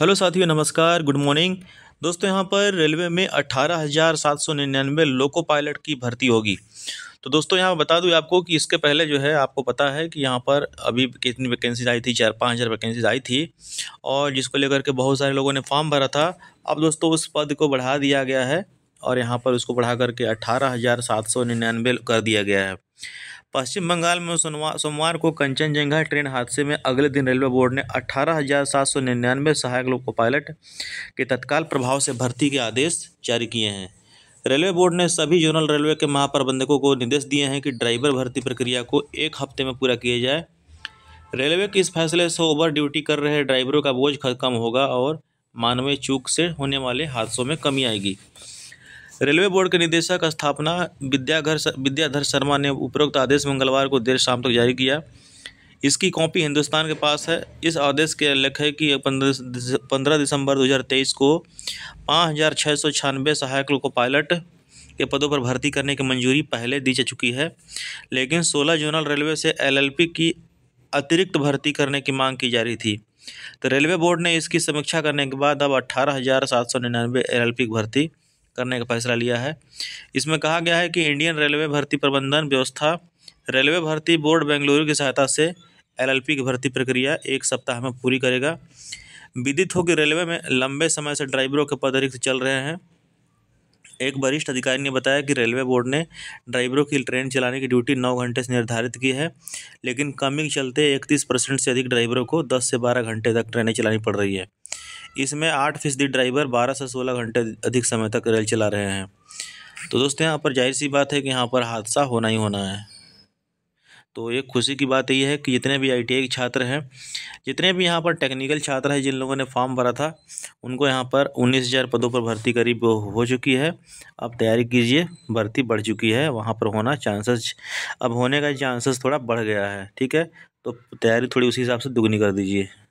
hello साथियों नमस्कार good morning दोस्तों यहाँ पर रेलवे में अट्ठारह हज़ार सात सौ निन्यानवे लोको पायलट की भर्ती होगी तो दोस्तों यहाँ बता दूँ आपको कि इसके पहले जो है आपको पता है कि यहाँ पर अभी कितनी वैकेंसीज आई थी चार पाँच हज़ार वैकेंसीज आई थी और जिसको लेकर के बहुत सारे लोगों ने फॉर्म भरा था अब दोस्तों उस पद को बढ़ा दिया गया है और यहाँ पर उसको बढ़ा करके अट्ठारह हज़ार सात सौ निन्यानवे कर दिया गया है पश्चिम बंगाल में सोमवार को कंचनजंगा ट्रेन हादसे में अगले दिन रेलवे बोर्ड ने अट्ठारह हज़ार सात सौ निन्यानवे सहायक लोको पायलट के तत्काल प्रभाव से भर्ती के आदेश जारी किए हैं रेलवे बोर्ड ने सभी जोनल रेलवे के महाप्रबंधकों को निर्देश दिए हैं कि ड्राइवर भर्ती प्रक्रिया को एक हफ्ते में पूरा किया जाए रेलवे के इस फैसले से ओवर ड्यूटी कर रहे ड्राइवरों का बोझ कम होगा और मानवीय चूक से होने वाले हादसों में कमी आएगी रेलवे बोर्ड के निदेशक स्थापना विद्याघर विद्याधर शर्मा ने उपरोक्त आदेश मंगलवार को देर शाम तक जारी किया इसकी कॉपी हिंदुस्तान के पास है इस आदेश के उल्लेख है कि पंद्रह दिसंबर 2023 को पाँच हज़ार छः सौ सहायक लोको पायलट के पदों पर भर्ती करने की मंजूरी पहले दी जा चुकी है लेकिन 16 जोनल रेलवे से एलएलपी की अतिरिक्त भर्ती करने की मांग की जा रही थी तो रेलवे बोर्ड ने इसकी समीक्षा करने के बाद अब अट्ठारह हज़ार सात सौ निन्यानवे एल भर्ती करने का फैसला लिया है इसमें कहा गया है कि इंडियन रेलवे भर्ती प्रबंधन व्यवस्था रेलवे भर्ती बोर्ड बेंगलुरु की सहायता से एलएलपी की भर्ती प्रक्रिया एक सप्ताह में पूरी करेगा विदित हो कि रेलवे में लंबे समय से ड्राइवरों के पद रिक्त चल रहे हैं एक वरिष्ठ अधिकारी ने बताया कि रेलवे बोर्ड ने ड्राइवरों की ट्रेन चलाने की ड्यूटी नौ घंटे से निर्धारित की है लेकिन कमी के चलते इकतीस परसेंट से अधिक ड्राइवरों को दस से बारह घंटे तक ट्रेनें चलानी पड़ रही है इसमें आठ फीसदी ड्राइवर बारह से सोलह घंटे अधिक समय तक रेल चला रहे हैं तो दोस्तों यहाँ पर जाहिर सी बात है कि यहाँ पर हादसा होना ही होना है तो एक खुशी की बात यह है कि जितने भी आई के छात्र हैं जितने भी यहाँ पर टेक्निकल छात्र हैं जिन लोगों ने फॉर्म भरा था उनको यहाँ पर उन्नीस हज़ार पदों पर भर्ती करीब हो चुकी है अब तैयारी कीजिए भर्ती बढ़ चुकी है वहाँ पर होना चांसेस अब होने का चांसेस थोड़ा बढ़ गया है ठीक है तो तैयारी थोड़ी उसी हिसाब से दुगनी कर दीजिए